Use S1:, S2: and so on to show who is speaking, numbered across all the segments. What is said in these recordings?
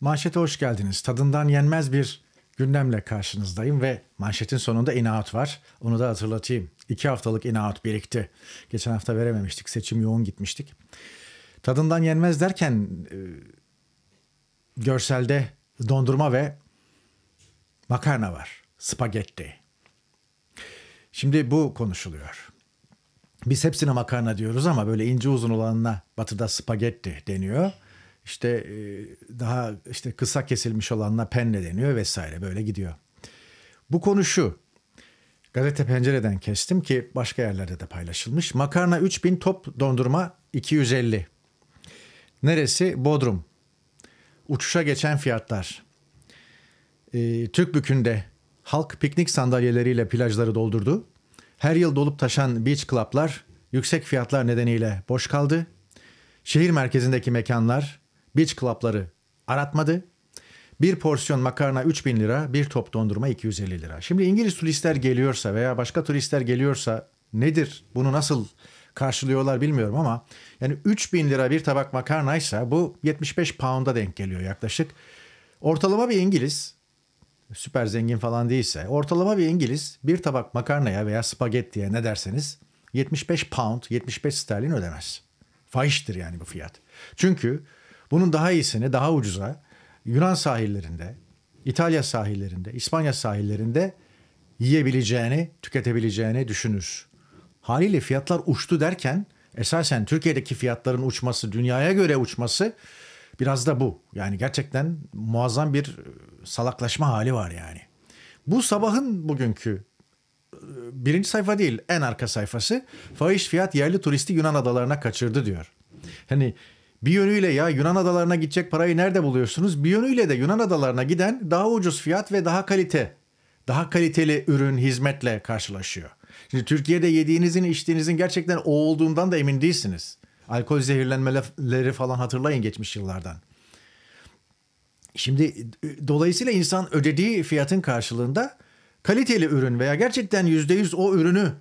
S1: Manşete hoş geldiniz. Tadından yenmez bir gündemle karşınızdayım ve manşetin sonunda inaat var. Onu da hatırlatayım. İki haftalık inaat birikti. Geçen hafta verememiştik. Seçim yoğun gitmiştik. Tadından yenmez derken e, görselde dondurma ve makarna var. Spagetti. Şimdi bu konuşuluyor. Biz hepsine makarna diyoruz ama böyle ince uzun olanına batıda spagetti deniyor işte e, daha işte kısa kesilmiş olanla penle deniyor vesaire böyle gidiyor. Bu konu şu. Gazete Pencere'den kestim ki başka yerlerde de paylaşılmış. Makarna 3000 top dondurma 250. Neresi? Bodrum. Uçuşa geçen fiyatlar. Ee, bükünde halk piknik sandalyeleriyle plajları doldurdu. Her yıl dolup taşan beach club'lar yüksek fiyatlar nedeniyle boş kaldı. Şehir merkezindeki mekanlar beach club'ları aratmadı. Bir porsiyon makarna 3000 lira, bir top dondurma 250 lira. Şimdi İngiliz turistler geliyorsa veya başka turistler geliyorsa nedir? Bunu nasıl karşılıyorlar bilmiyorum ama yani 3000 lira bir tabak makarnaysa bu 75 pound'a denk geliyor yaklaşık. Ortalama bir İngiliz süper zengin falan değilse ortalama bir İngiliz bir tabak makarnaya veya spagettiye ne derseniz 75 pound 75 sterlin ödemez. Fahiştir yani bu fiyat. Çünkü bunun daha iyisini daha ucuza Yunan sahillerinde, İtalya sahillerinde, İspanya sahillerinde yiyebileceğini, tüketebileceğini düşünür. Haliyle fiyatlar uçtu derken esasen Türkiye'deki fiyatların uçması, dünyaya göre uçması biraz da bu. Yani gerçekten muazzam bir e, salaklaşma hali var yani. Bu sabahın bugünkü e, birinci sayfa değil en arka sayfası fahiş fiyat yerli turisti Yunan adalarına kaçırdı diyor. Hani bir yönüyle ya Yunan adalarına gidecek parayı nerede buluyorsunuz? Bir yönüyle de Yunan adalarına giden daha ucuz fiyat ve daha kalite, daha kaliteli ürün, hizmetle karşılaşıyor. Şimdi Türkiye'de yediğinizin, içtiğinizin gerçekten o olduğundan da emin değilsiniz. Alkol zehirlenmeleri falan hatırlayın geçmiş yıllardan. Şimdi dolayısıyla insan ödediği fiyatın karşılığında kaliteli ürün veya gerçekten %100 o ürünü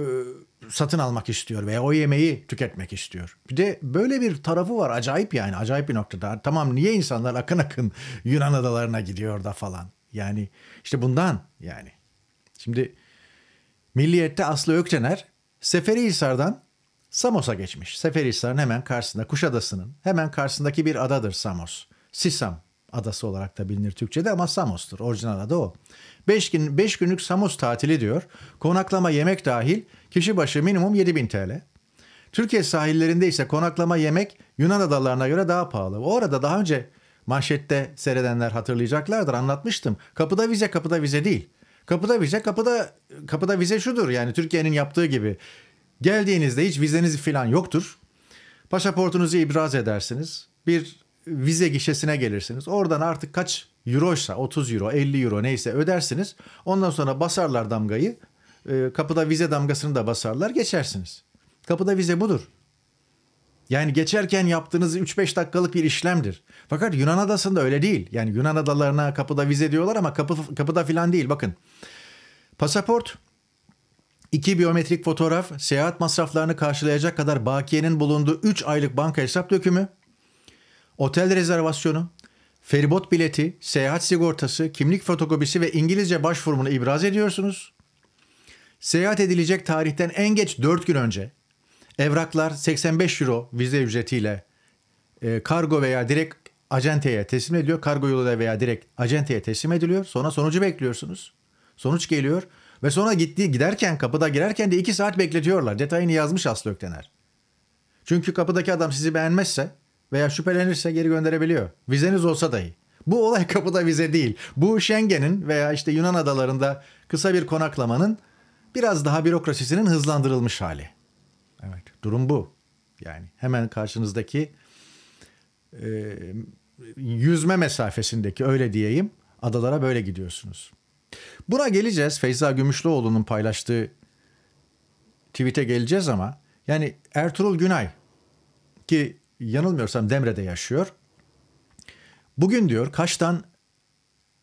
S1: ıı, satın almak istiyor veya o yemeği tüketmek istiyor. Bir de böyle bir tarafı var acayip yani acayip bir noktada. Tamam niye insanlar akın akın Yunan adalarına gidiyor da falan. Yani işte bundan yani. Şimdi Milliyet'te Aslı Öktener Seferihisar'dan Samos'a geçmiş. Seferihisar'ın hemen karşısında Kuşadası'nın hemen karşısındaki bir adadır Samos. Sisam adası olarak da bilinir Türkçe'de ama Samos'tur. Orijinal adı o. Beş gün, beş günlük Samos tatili diyor. Konaklama yemek dahil Kişi başı minimum 7000 TL. Türkiye sahillerinde ise konaklama yemek Yunan adalarına göre daha pahalı. arada daha önce manşette seyredenler hatırlayacaklardır anlatmıştım. Kapıda vize kapıda vize değil. Kapıda vize kapıda kapıda vize şudur yani Türkiye'nin yaptığı gibi. Geldiğinizde hiç vizeniz falan yoktur. Pasaportunuzu ibraz edersiniz. Bir vize gişesine gelirsiniz. Oradan artık kaç euroysa 30 euro 50 euro neyse ödersiniz. Ondan sonra basarlar damgayı ee, kapıda vize damgasını da basarlar geçersiniz. Kapıda vize budur. Yani geçerken yaptığınız 3-5 dakikalık bir işlemdir. Fakat Yunan adasında öyle değil. Yani Yunan adalarına kapıda vize diyorlar ama kapı, kapıda filan değil bakın. Pasaport, iki biyometrik fotoğraf, seyahat masraflarını karşılayacak kadar bakiyenin bulunduğu 3 aylık banka hesap dökümü, otel rezervasyonu, feribot bileti, seyahat sigortası, kimlik fotokopisi ve İngilizce başvurumunu ibraz ediyorsunuz. Seyahat edilecek tarihten en geç 4 gün önce evraklar 85 euro vize ücretiyle e, kargo veya direkt acenteye teslim ediliyor. Kargo yoluyla veya direkt acenteye teslim ediliyor. Sonra sonucu bekliyorsunuz. Sonuç geliyor ve sonra gittiği giderken kapıda girerken de 2 saat bekletiyorlar. Detayını yazmış Aslı Öktener. Çünkü kapıdaki adam sizi beğenmezse veya şüphelenirse geri gönderebiliyor. Vizeniz olsa dahi. Bu olay kapıda vize değil. Bu Schengen'in veya işte Yunan adalarında kısa bir konaklamanın biraz daha bürokrasisinin hızlandırılmış hali. Evet durum bu. Yani hemen karşınızdaki e, yüzme mesafesindeki öyle diyeyim adalara böyle gidiyorsunuz. Buna geleceğiz. Feyza Gümüşlüoğlu'nun paylaştığı tweet'e geleceğiz ama yani Ertuğrul Günay ki yanılmıyorsam Demre'de yaşıyor. Bugün diyor Kaş'tan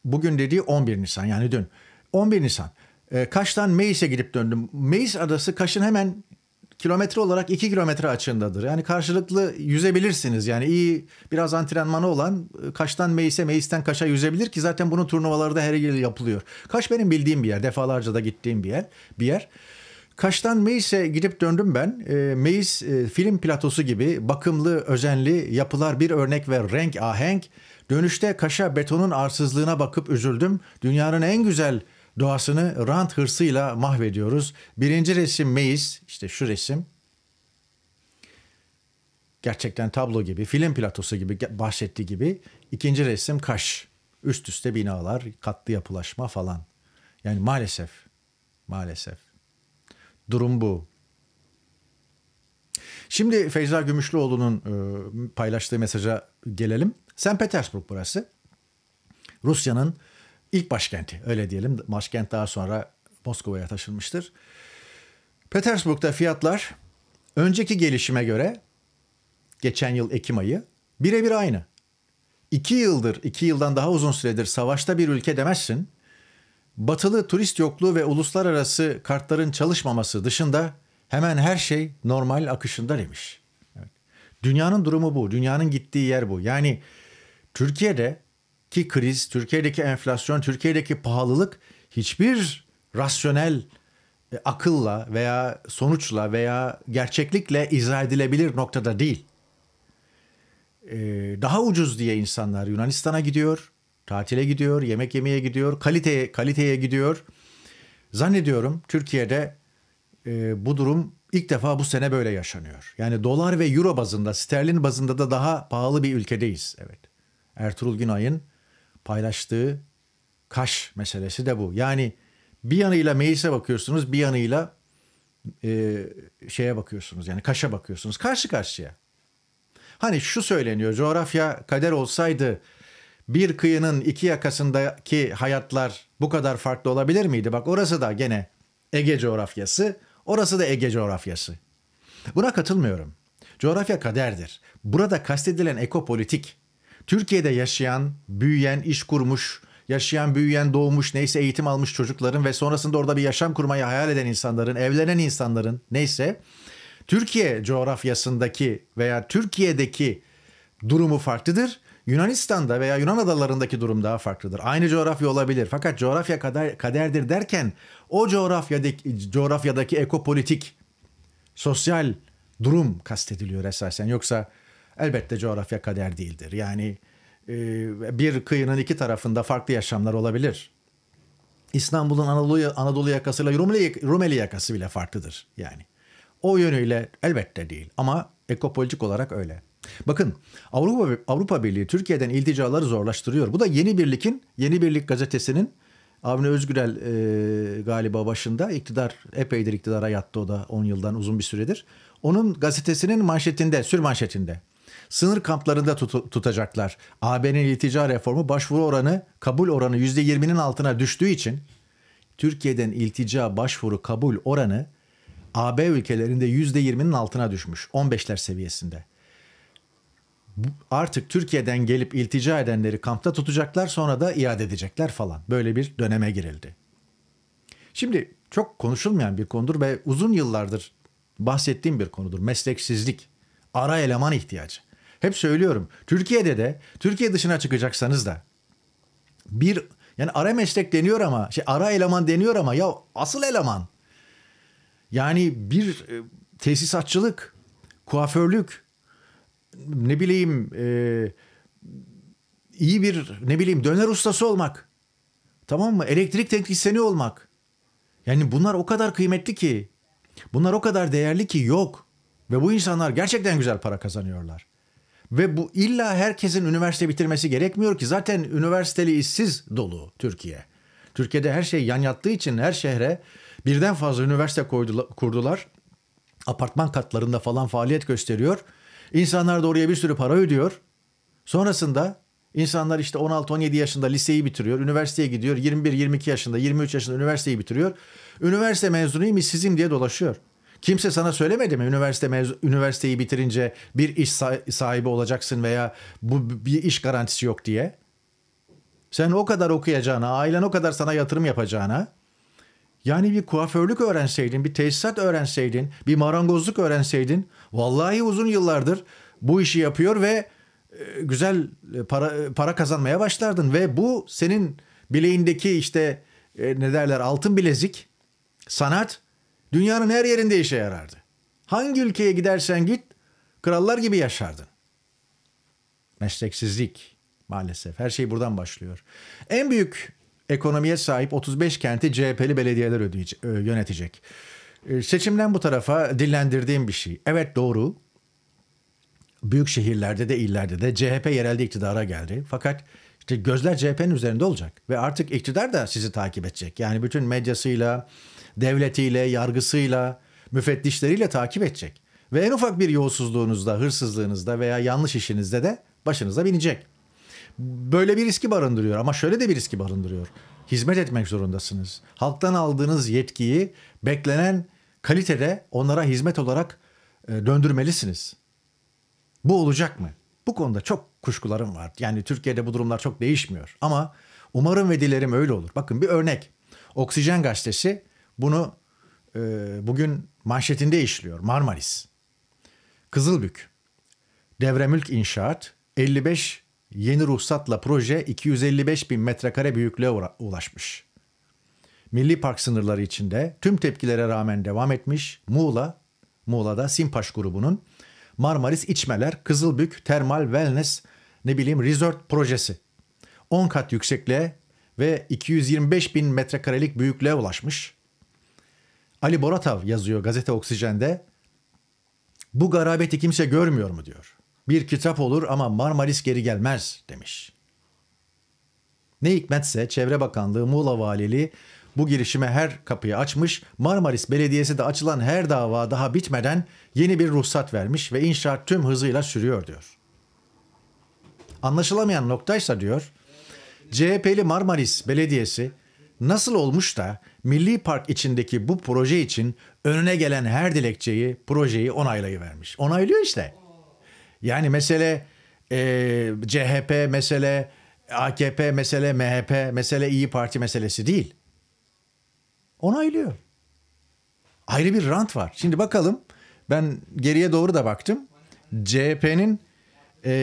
S1: bugün dediği 11 Nisan yani dün 11 Nisan ee, Kaş'tan Meis'e gidip döndüm. Meis adası Kaş'ın hemen kilometre olarak 2 kilometre açındadır. Yani karşılıklı yüzebilirsiniz. Yani iyi biraz antrenmanı olan e, Kaş'tan Meis'e, Meis'ten Kaş'a yüzebilir ki zaten bunun turnuvaları da her yıl yapılıyor. Kaş benim bildiğim bir yer. Defalarca da gittiğim bir yer. Bir yer. Kaş'tan Meis'e gidip döndüm ben. Ee, e, Meis film platosu gibi bakımlı, özenli yapılar bir örnek ve renk ahenk. Dönüşte Kaş'a betonun arsızlığına bakıp üzüldüm. Dünyanın en güzel doğasını rant hırsıyla mahvediyoruz. Birinci resim meis, işte şu resim. Gerçekten tablo gibi, film platosu gibi, bahsettiği gibi. İkinci resim kaş. Üst üste binalar, katlı yapılaşma falan. Yani maalesef, maalesef. Durum bu. Şimdi Feyza Gümüşlüoğlu'nun e, paylaştığı mesaja gelelim. St. Petersburg burası. Rusya'nın ilk başkenti öyle diyelim. Başkent daha sonra Moskova'ya taşınmıştır. Petersburg'da fiyatlar önceki gelişime göre geçen yıl Ekim ayı birebir aynı. İki yıldır, iki yıldan daha uzun süredir savaşta bir ülke demezsin. Batılı turist yokluğu ve uluslararası kartların çalışmaması dışında hemen her şey normal akışında demiş. Evet. Dünyanın durumu bu, dünyanın gittiği yer bu. Yani Türkiye'de ki kriz, Türkiye'deki enflasyon, Türkiye'deki pahalılık hiçbir rasyonel e, akılla veya sonuçla veya gerçeklikle izah edilebilir noktada değil. E, daha ucuz diye insanlar Yunanistan'a gidiyor, tatile gidiyor, yemek yemeye gidiyor, kaliteye kaliteye gidiyor. Zannediyorum Türkiye'de e, bu durum ilk defa bu sene böyle yaşanıyor. Yani dolar ve euro bazında, sterlin bazında da daha pahalı bir ülkedeyiz. Evet. Ertuğrul Günay'ın paylaştığı kaş meselesi de bu. Yani bir yanıyla meclise bakıyorsunuz bir yanıyla e, şeye bakıyorsunuz yani kaşa bakıyorsunuz karşı karşıya. Hani şu söyleniyor coğrafya kader olsaydı bir kıyının iki yakasındaki hayatlar bu kadar farklı olabilir miydi? Bak orası da gene Ege coğrafyası, orası da Ege coğrafyası. Buna katılmıyorum. Coğrafya kaderdir. Burada kastedilen ekopolitik Türkiye'de yaşayan, büyüyen, iş kurmuş, yaşayan, büyüyen, doğmuş, neyse eğitim almış çocukların ve sonrasında orada bir yaşam kurmayı hayal eden insanların, evlenen insanların neyse Türkiye coğrafyasındaki veya Türkiye'deki durumu farklıdır. Yunanistan'da veya Yunan adalarındaki durum daha farklıdır. Aynı coğrafya olabilir fakat coğrafya kader, kaderdir derken o coğrafyadaki, coğrafyadaki ekopolitik, sosyal durum kastediliyor esasen. Yoksa Elbette coğrafya kader değildir. Yani e, bir kıyının iki tarafında farklı yaşamlar olabilir. İstanbul'un Anadolu, Anadolu yakasıyla Rumeli, Rumeli yakası bile farklıdır yani. O yönüyle elbette değil ama ekopolitik olarak öyle. Bakın Avrupa Avrupa Birliği Türkiye'den ilticaları zorlaştırıyor. Bu da Yeni Birlik'in Yeni Birlik gazetesinin Avni Özgürel e, galiba başında iktidar epeydir iktidara yattı o da 10 yıldan uzun bir süredir. Onun gazetesinin manşetinde, sür manşetinde sınır kamplarında tut- tutacaklar. AB'nin iltica reformu başvuru oranı kabul oranı %20'nin altına düştüğü için Türkiye'den iltica başvuru kabul oranı AB ülkelerinde %20'nin altına düşmüş. 15'ler seviyesinde. Artık Türkiye'den gelip iltica edenleri kampta tutacaklar sonra da iade edecekler falan. Böyle bir döneme girildi. Şimdi çok konuşulmayan bir konudur ve uzun yıllardır bahsettiğim bir konudur. Mesleksizlik, ara eleman ihtiyacı. Hep söylüyorum. Türkiye'de de Türkiye dışına çıkacaksanız da bir yani ara meslek deniyor ama şey ara eleman deniyor ama ya asıl eleman. Yani bir e, tesisatçılık, kuaförlük, ne bileyim e, iyi bir ne bileyim döner ustası olmak. Tamam mı? Elektrik teknisyeni olmak. Yani bunlar o kadar kıymetli ki. Bunlar o kadar değerli ki yok. Ve bu insanlar gerçekten güzel para kazanıyorlar. Ve bu illa herkesin üniversite bitirmesi gerekmiyor ki. Zaten üniversiteli işsiz dolu Türkiye. Türkiye'de her şey yan yattığı için her şehre birden fazla üniversite koydular, kurdular. Apartman katlarında falan faaliyet gösteriyor. İnsanlar da oraya bir sürü para ödüyor. Sonrasında insanlar işte 16-17 yaşında liseyi bitiriyor, üniversiteye gidiyor. 21-22 yaşında, 23 yaşında üniversiteyi bitiriyor. Üniversite mezunuyum işsizim diye dolaşıyor. Kimse sana söylemedi mi üniversite mevzu, üniversiteyi bitirince bir iş sahibi olacaksın veya bu bir iş garantisi yok diye? Sen o kadar okuyacağına, ailen o kadar sana yatırım yapacağına yani bir kuaförlük öğrenseydin, bir tesisat öğrenseydin, bir marangozluk öğrenseydin vallahi uzun yıllardır bu işi yapıyor ve e, güzel e, para e, para kazanmaya başlardın ve bu senin bileğindeki işte ne derler altın bilezik sanat Dünyanın her yerinde işe yarardı. Hangi ülkeye gidersen git krallar gibi yaşardın. Mesleksizlik maalesef her şey buradan başlıyor. En büyük ekonomiye sahip 35 kenti CHP'li belediyeler ödeyecek, e, yönetecek. E, seçimden bu tarafa dillendirdiğim bir şey. Evet doğru. Büyük şehirlerde de illerde de CHP yerelde iktidara geldi. Fakat işte gözler CHP'nin üzerinde olacak ve artık iktidar da sizi takip edecek. Yani bütün medyasıyla, devletiyle, yargısıyla, müfettişleriyle takip edecek. Ve en ufak bir yolsuzluğunuzda, hırsızlığınızda veya yanlış işinizde de başınıza binecek. Böyle bir riski barındırıyor ama şöyle de bir riski barındırıyor. Hizmet etmek zorundasınız. Halktan aldığınız yetkiyi beklenen kalitede onlara hizmet olarak e, döndürmelisiniz. Bu olacak mı? Bu konuda çok kuşkularım var. Yani Türkiye'de bu durumlar çok değişmiyor. Ama umarım ve dilerim öyle olur. Bakın bir örnek. Oksijen gazetesi bunu e, bugün manşetinde işliyor Marmaris. Kızılbük. Devremülk İnşaat 55 yeni ruhsatla proje 255 bin metrekare büyüklüğe ulaşmış. Milli park sınırları içinde tüm tepkilere rağmen devam etmiş Muğla, Muğla'da Simpaş grubunun Marmaris İçmeler, Kızılbük, Termal, Wellness, ne bileyim Resort projesi. 10 kat yüksekliğe ve 225 bin metrekarelik büyüklüğe ulaşmış. Ali Boratav yazıyor gazete Oksijen'de. Bu garabeti kimse görmüyor mu diyor. Bir kitap olur ama Marmaris geri gelmez demiş. Ne hikmetse Çevre Bakanlığı Muğla Valiliği bu girişime her kapıyı açmış, Marmaris Belediyesi de açılan her dava daha bitmeden yeni bir ruhsat vermiş ve inşaat tüm hızıyla sürüyor diyor. Anlaşılamayan noktaysa diyor, CHP'li Marmaris Belediyesi nasıl olmuş da milli park içindeki bu proje için önüne gelen her dilekçeyi, projeyi onaylayıvermiş. Onaylıyor işte. Yani mesele e, CHP, mesele AKP, mesele MHP, mesele İyi Parti meselesi değil. Onaylıyor. Ayrı bir rant var. Şimdi bakalım ben geriye doğru da baktım. CHP'nin e,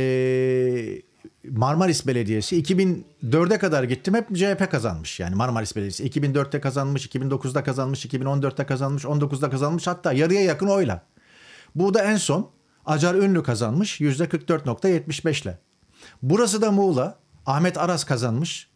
S1: Marmaris Belediyesi 2004'e kadar gittim hep CHP kazanmış yani Marmaris Belediyesi 2004'te kazanmış 2009'da kazanmış 2014'te kazanmış 19'da kazanmış hatta yarıya yakın oyla. Bu da en son Acar Ünlü kazanmış %44.75 ile. Burası da Muğla Ahmet Aras kazanmış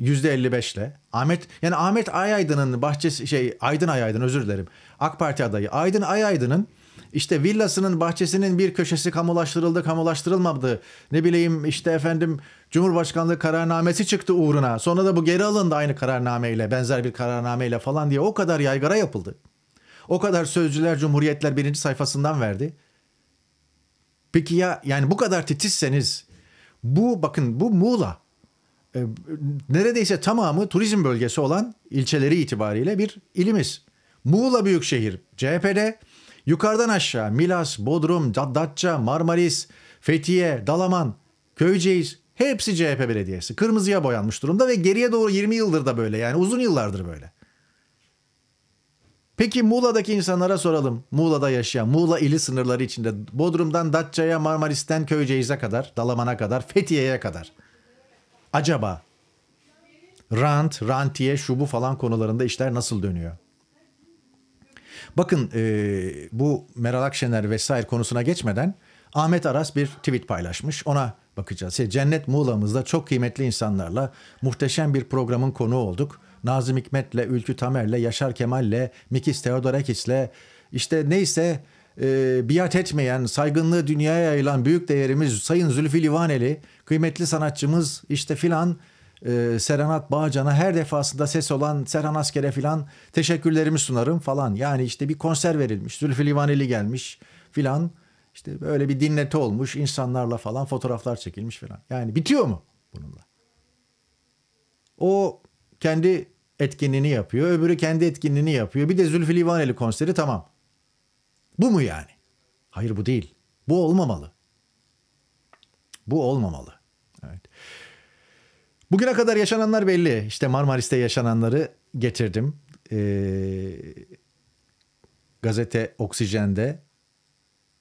S1: %55 ile. Ahmet yani Ahmet Ayaydın'ın bahçesi şey Aydın Ayaydın özür dilerim. AK Parti adayı Aydın Ayaydın'ın işte villasının bahçesinin bir köşesi kamulaştırıldı kamulaştırılmadı. Ne bileyim işte efendim Cumhurbaşkanlığı kararnamesi çıktı uğruna. Sonra da bu geri alındı aynı kararnameyle benzer bir kararnameyle falan diye o kadar yaygara yapıldı. O kadar sözcüler Cumhuriyetler birinci sayfasından verdi. Peki ya yani bu kadar titizseniz bu bakın bu Muğla e, neredeyse tamamı turizm bölgesi olan ilçeleri itibariyle bir ilimiz. Muğla Büyükşehir CHP'de, Yukarıdan aşağı Milas, Bodrum, Datça, Marmaris, Fethiye, Dalaman, Köyceğiz hepsi CHP belediyesi. Kırmızıya boyanmış durumda ve geriye doğru 20 yıldır da böyle yani uzun yıllardır böyle. Peki Muğla'daki insanlara soralım. Muğla'da yaşayan, Muğla ili sınırları içinde Bodrum'dan Datça'ya, Marmaris'ten Köyceğiz'e kadar, Dalaman'a kadar, Fethiye'ye kadar. Acaba rant, rantiye, şu bu falan konularında işler nasıl dönüyor? Bakın e, bu Meral Akşener vesaire konusuna geçmeden Ahmet Aras bir tweet paylaşmış. Ona bakacağız. Şey, Cennet Muğla'mızda çok kıymetli insanlarla muhteşem bir programın konuğu olduk. Nazım Hikmet'le, Ülkü Tamer'le, Yaşar Kemal'le, Mikis Theodorakis'le işte neyse e, biat etmeyen, saygınlığı dünyaya yayılan büyük değerimiz Sayın Zülfü Livaneli, kıymetli sanatçımız işte filan e, Serenat Bağcan'a her defasında ses olan Serhan Asker'e filan teşekkürlerimi sunarım falan. Yani işte bir konser verilmiş. Zülfü Livaneli gelmiş filan. İşte böyle bir dinleti olmuş. insanlarla falan fotoğraflar çekilmiş filan. Yani bitiyor mu bununla? O kendi etkinliğini yapıyor. Öbürü kendi etkinliğini yapıyor. Bir de Zülfü Livaneli konseri tamam. Bu mu yani? Hayır bu değil. Bu olmamalı. Bu olmamalı. Bugüne kadar yaşananlar belli. İşte Marmaris'te yaşananları getirdim. Ee, gazete Oksijen'de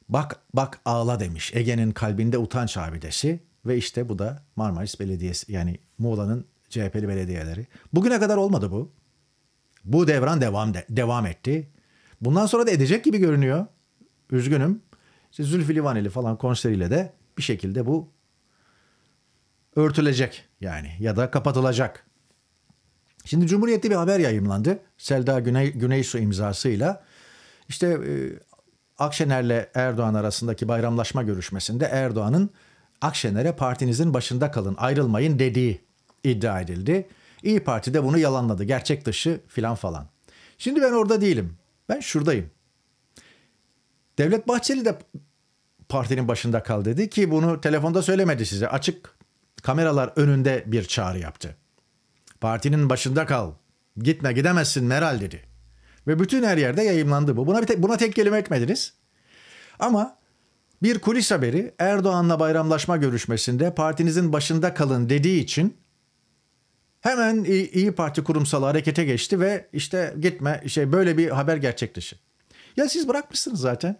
S1: bak bak ağla demiş. Ege'nin kalbinde utanç abidesi ve işte bu da Marmaris Belediyesi yani Muğla'nın CHP'li belediyeleri. Bugüne kadar olmadı bu. Bu devran devam de, devam etti. Bundan sonra da edecek gibi görünüyor. Üzgünüm. İşte Zülfü Livaneli falan konseriyle de bir şekilde bu örtülecek yani ya da kapatılacak. Şimdi Cumhuriyet'te bir haber yayımlandı. Selda Güney, Güneysu imzasıyla. İşte e, Akşener'le Erdoğan arasındaki bayramlaşma görüşmesinde Erdoğan'ın Akşener'e partinizin başında kalın ayrılmayın dediği iddia edildi. İyi Parti de bunu yalanladı. Gerçek dışı filan falan. Şimdi ben orada değilim. Ben şuradayım. Devlet Bahçeli de partinin başında kal dedi ki bunu telefonda söylemedi size. Açık kameralar önünde bir çağrı yaptı. Partinin başında kal. Gitme gidemezsin Meral dedi. Ve bütün her yerde yayınlandı bu. Buna, bir tek, buna tek kelime etmediniz. Ama bir kulis haberi Erdoğan'la bayramlaşma görüşmesinde partinizin başında kalın dediği için hemen İyi Parti kurumsalı harekete geçti ve işte gitme şey böyle bir haber gerçekleşti. Ya siz bırakmışsınız zaten.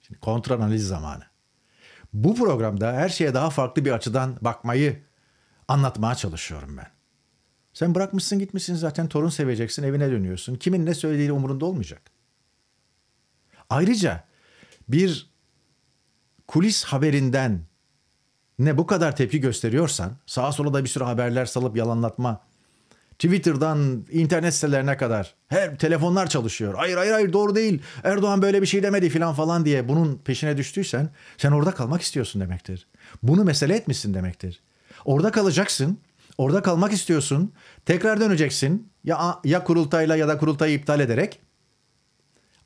S1: Şimdi kontra analiz zamanı bu programda her şeye daha farklı bir açıdan bakmayı anlatmaya çalışıyorum ben. Sen bırakmışsın gitmişsin zaten torun seveceksin evine dönüyorsun. Kimin ne söylediği umurunda olmayacak. Ayrıca bir kulis haberinden ne bu kadar tepki gösteriyorsan sağa sola da bir sürü haberler salıp yalanlatma Twitter'dan internet sitelerine kadar her telefonlar çalışıyor. Hayır hayır hayır doğru değil. Erdoğan böyle bir şey demedi filan falan diye bunun peşine düştüysen sen orada kalmak istiyorsun demektir. Bunu mesele etmişsin demektir. Orada kalacaksın. Orada kalmak istiyorsun. Tekrar döneceksin. Ya ya kurultayla ya da kurultayı iptal ederek.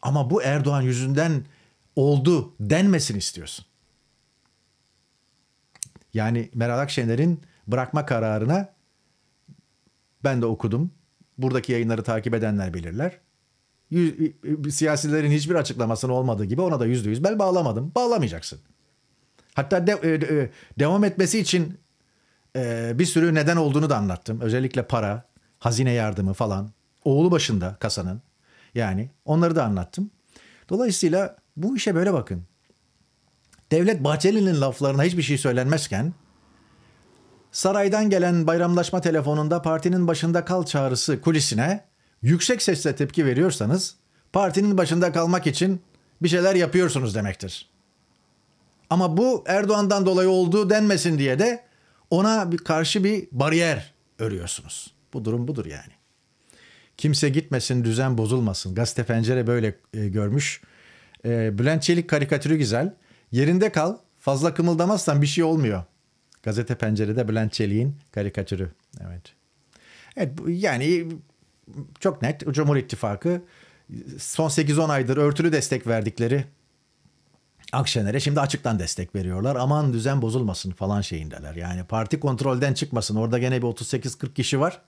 S1: Ama bu Erdoğan yüzünden oldu denmesin istiyorsun. Yani Meral Akşener'in bırakma kararına ben de okudum. Buradaki yayınları takip edenler bilirler. Yüz, siyasilerin hiçbir açıklamasının olmadığı gibi ona da yüzde yüz bel bağlamadım. Bağlamayacaksın. Hatta e, de, e, devam etmesi için e, bir sürü neden olduğunu da anlattım. Özellikle para, hazine yardımı falan. Oğlu başında kasanın. Yani onları da anlattım. Dolayısıyla bu işe böyle bakın. Devlet Bahçeli'nin laflarına hiçbir şey söylenmezken Saraydan gelen bayramlaşma telefonunda partinin başında kal çağrısı kulisine yüksek sesle tepki veriyorsanız partinin başında kalmak için bir şeyler yapıyorsunuz demektir. Ama bu Erdoğan'dan dolayı olduğu denmesin diye de ona bir karşı bir bariyer örüyorsunuz. Bu durum budur yani. Kimse gitmesin, düzen bozulmasın. Gazete Pencere böyle e, görmüş. E, Bülent Çelik karikatürü güzel. Yerinde kal, fazla kımıldamazsan bir şey olmuyor. Gazete Pencere'de Bülent Çelik'in karikatürü. Evet. Evet yani çok net Cumhur İttifakı son 8-10 aydır örtülü destek verdikleri Akşener'e şimdi açıktan destek veriyorlar. Aman düzen bozulmasın falan şeyindeler. Yani parti kontrolden çıkmasın. Orada gene bir 38-40 kişi var.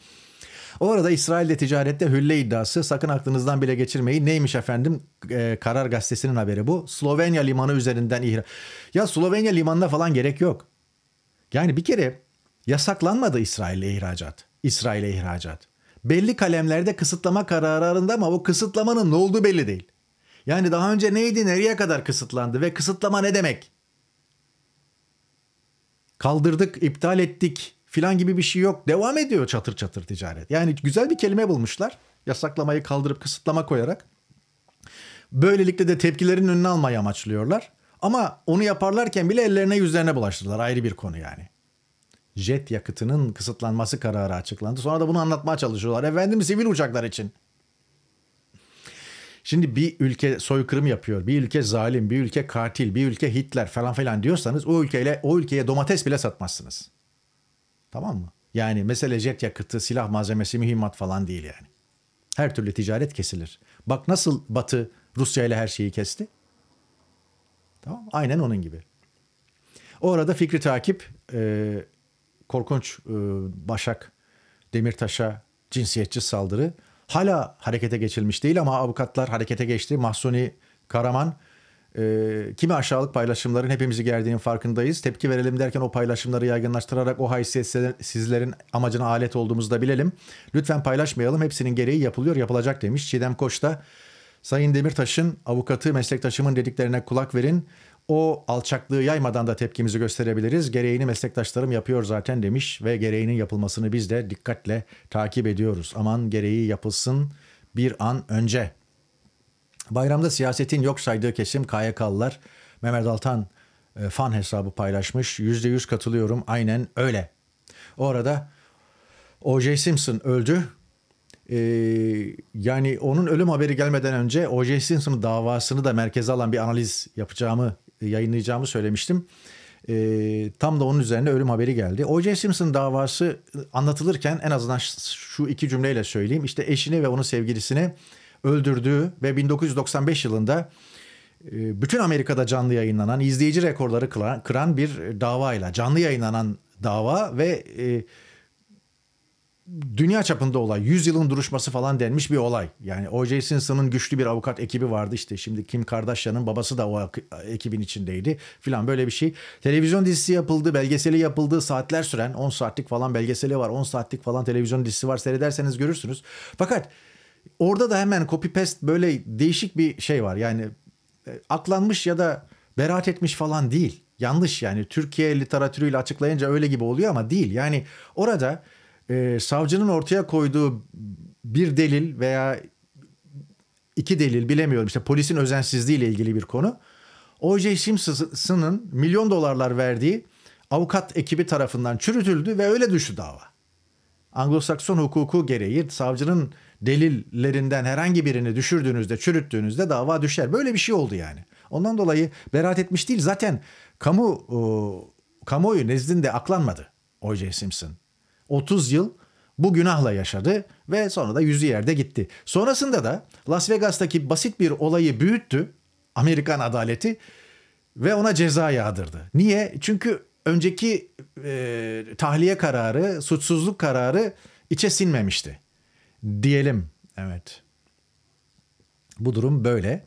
S1: o arada İsrail'de ticarette hülle iddiası sakın aklınızdan bile geçirmeyin. Neymiş efendim? Ee, Karar Gazetesi'nin haberi bu. Slovenya limanı üzerinden ihra. Ya Slovenya limanına falan gerek yok. Yani bir kere yasaklanmadı İsrail'e ihracat. İsrail'e ihracat. Belli kalemlerde kısıtlama kararlarında ama o kısıtlamanın ne olduğu belli değil. Yani daha önce neydi, nereye kadar kısıtlandı ve kısıtlama ne demek? Kaldırdık, iptal ettik filan gibi bir şey yok. Devam ediyor çatır çatır ticaret. Yani güzel bir kelime bulmuşlar. Yasaklamayı kaldırıp kısıtlama koyarak. Böylelikle de tepkilerin önüne almayı amaçlıyorlar. Ama onu yaparlarken bile ellerine yüzlerine bulaştırdılar. Ayrı bir konu yani. Jet yakıtının kısıtlanması kararı açıklandı. Sonra da bunu anlatmaya çalışıyorlar. Efendim sivil uçaklar için. Şimdi bir ülke soykırım yapıyor, bir ülke zalim, bir ülke katil, bir ülke Hitler falan filan diyorsanız o ülkeyle o ülkeye domates bile satmazsınız. Tamam mı? Yani mesele jet yakıtı, silah malzemesi, mühimmat falan değil yani. Her türlü ticaret kesilir. Bak nasıl Batı Rusya ile her şeyi kesti? Tamam Aynen onun gibi. O arada fikri takip e, korkunç e, Başak Demirtaş'a cinsiyetçi saldırı hala harekete geçilmiş değil ama avukatlar harekete geçti. Mahsuni Karaman e, kimi aşağılık paylaşımların hepimizi gerdiğinin farkındayız. Tepki verelim derken o paylaşımları yaygınlaştırarak o haysiyetsizlerin amacına alet olduğumuzu da bilelim. Lütfen paylaşmayalım. Hepsinin gereği yapılıyor, yapılacak demiş. Çiğdem Koç da Sayın Demirtaş'ın avukatı meslektaşımın dediklerine kulak verin. O alçaklığı yaymadan da tepkimizi gösterebiliriz. Gereğini meslektaşlarım yapıyor zaten demiş ve gereğinin yapılmasını biz de dikkatle takip ediyoruz. Aman gereği yapılsın bir an önce. Bayramda siyasetin yok saydığı kesim KYK'lılar Mehmet Altan e, fan hesabı paylaşmış. %100 katılıyorum aynen öyle. O arada O.J. Simpson öldü e, yani onun ölüm haberi gelmeden önce O.J. Simpson davasını da merkeze alan bir analiz yapacağımı, e, yayınlayacağımı söylemiştim. E, tam da onun üzerine ölüm haberi geldi. O.J. Simpson davası e, anlatılırken en azından şu iki cümleyle söyleyeyim. İşte eşini ve onun sevgilisini öldürdüğü ve 1995 yılında e, bütün Amerika'da canlı yayınlanan, izleyici rekorları kıran bir davayla, canlı yayınlanan dava ve e, dünya çapında olay. 100 yılın duruşması falan denmiş bir olay. Yani O.J. Simpson'ın güçlü bir avukat ekibi vardı işte. Şimdi Kim Kardashian'ın babası da o ekibin içindeydi filan böyle bir şey. Televizyon dizisi yapıldı, belgeseli yapıldı. Saatler süren 10 saatlik falan belgeseli var. 10 saatlik falan televizyon dizisi var. Seyrederseniz görürsünüz. Fakat orada da hemen copy paste böyle değişik bir şey var. Yani e, aklanmış ya da beraat etmiş falan değil. Yanlış yani Türkiye literatürüyle açıklayınca öyle gibi oluyor ama değil. Yani orada e, savcının ortaya koyduğu bir delil veya iki delil bilemiyorum işte polisin özensizliği ile ilgili bir konu. O.J. Simpson'ın milyon dolarlar verdiği avukat ekibi tarafından çürütüldü ve öyle düştü dava. Anglo-Sakson hukuku gereği savcının delillerinden herhangi birini düşürdüğünüzde, çürüttüğünüzde dava düşer. Böyle bir şey oldu yani. Ondan dolayı beraat etmiş değil. Zaten kamu o, e, kamuoyu nezdinde aklanmadı O.J. Simpson 30 yıl bu günahla yaşadı ve sonra da yüzü yerde gitti. Sonrasında da Las Vegas'taki basit bir olayı büyüttü Amerikan adaleti ve ona ceza yağdırdı. Niye? Çünkü önceki e, tahliye kararı, suçsuzluk kararı içe sinmemişti. Diyelim, evet. Bu durum böyle.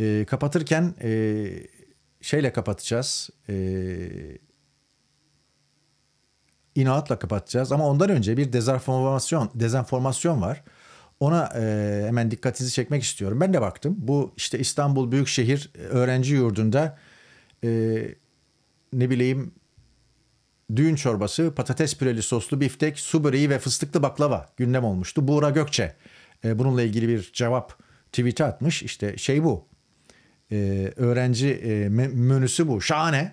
S1: E, kapatırken e, şeyle kapatacağız. E, inatla kapatacağız. Ama ondan önce bir dezenformasyon, dezenformasyon var. Ona e, hemen dikkatinizi çekmek istiyorum. Ben de baktım. Bu işte İstanbul Büyükşehir Öğrenci Yurdu'nda e, ne bileyim düğün çorbası, patates püreli soslu biftek, su böreği ve fıstıklı baklava gündem olmuştu. Buğra Gökçe e, bununla ilgili bir cevap tweet'e atmış. İşte şey bu. E, öğrenci e, menüsü bu. Şahane.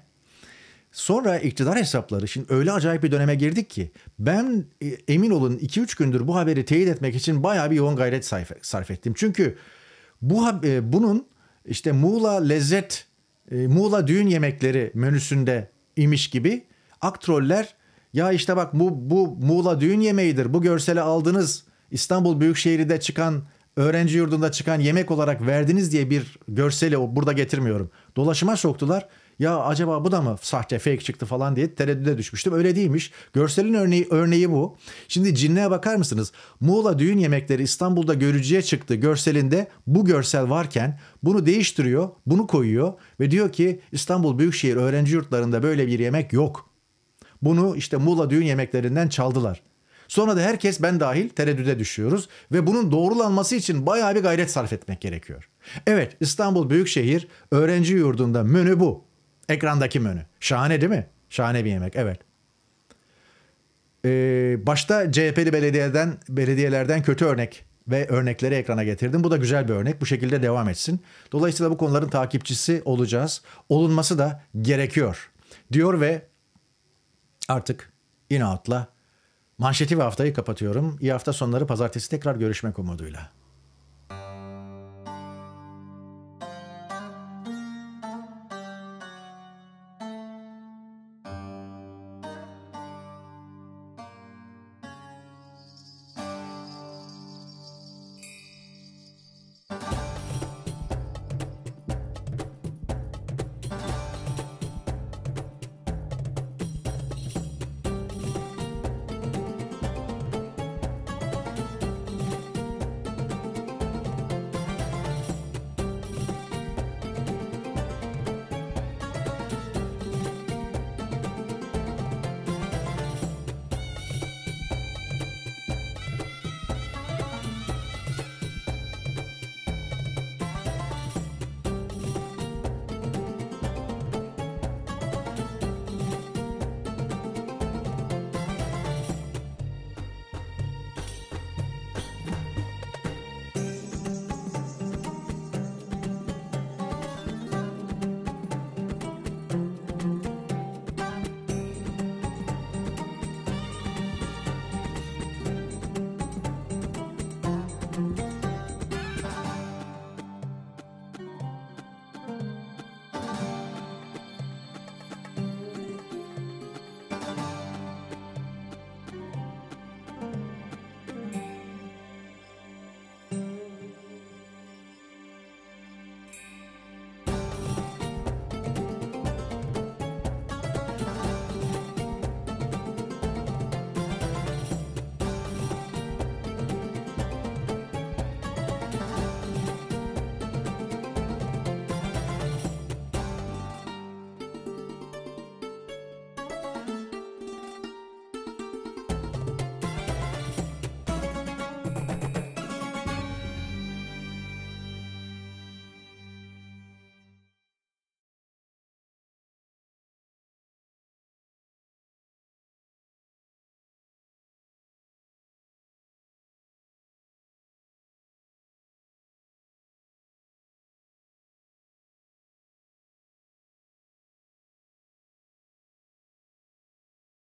S1: Sonra iktidar hesapları şimdi öyle acayip bir döneme girdik ki ben e, emin olun 2-3 gündür bu haberi teyit etmek için bayağı bir yoğun gayret sarf ettim. Çünkü bu e, bunun işte Muğla lezzet, e, Muğla düğün yemekleri menüsünde imiş gibi aktroller ya işte bak bu, bu Muğla düğün yemeğidir bu görseli aldınız İstanbul Büyükşehir'de çıkan öğrenci yurdunda çıkan yemek olarak verdiniz diye bir görseli burada getirmiyorum. Dolaşıma soktular ya acaba bu da mı sahte fake çıktı falan diye tereddüde düşmüştüm. Öyle değilmiş. Görselin örneği, örneği bu. Şimdi cinliğe bakar mısınız? Muğla düğün yemekleri İstanbul'da görücüye çıktı. Görselinde bu görsel varken bunu değiştiriyor, bunu koyuyor ve diyor ki İstanbul Büyükşehir öğrenci yurtlarında böyle bir yemek yok. Bunu işte Muğla düğün yemeklerinden çaldılar. Sonra da herkes ben dahil tereddüde düşüyoruz ve bunun doğrulanması için bayağı bir gayret sarf etmek gerekiyor. Evet İstanbul Büyükşehir öğrenci yurdunda menü bu. Ekrandaki menü. Şahane değil mi? Şahane bir yemek. Evet. Ee, başta CHP'li belediyeden belediyelerden kötü örnek ve örnekleri ekrana getirdim. Bu da güzel bir örnek. Bu şekilde devam etsin. Dolayısıyla bu konuların takipçisi olacağız. Olunması da gerekiyor. Diyor ve artık inatla manşeti ve haftayı kapatıyorum. İyi hafta sonları pazartesi tekrar görüşmek umuduyla.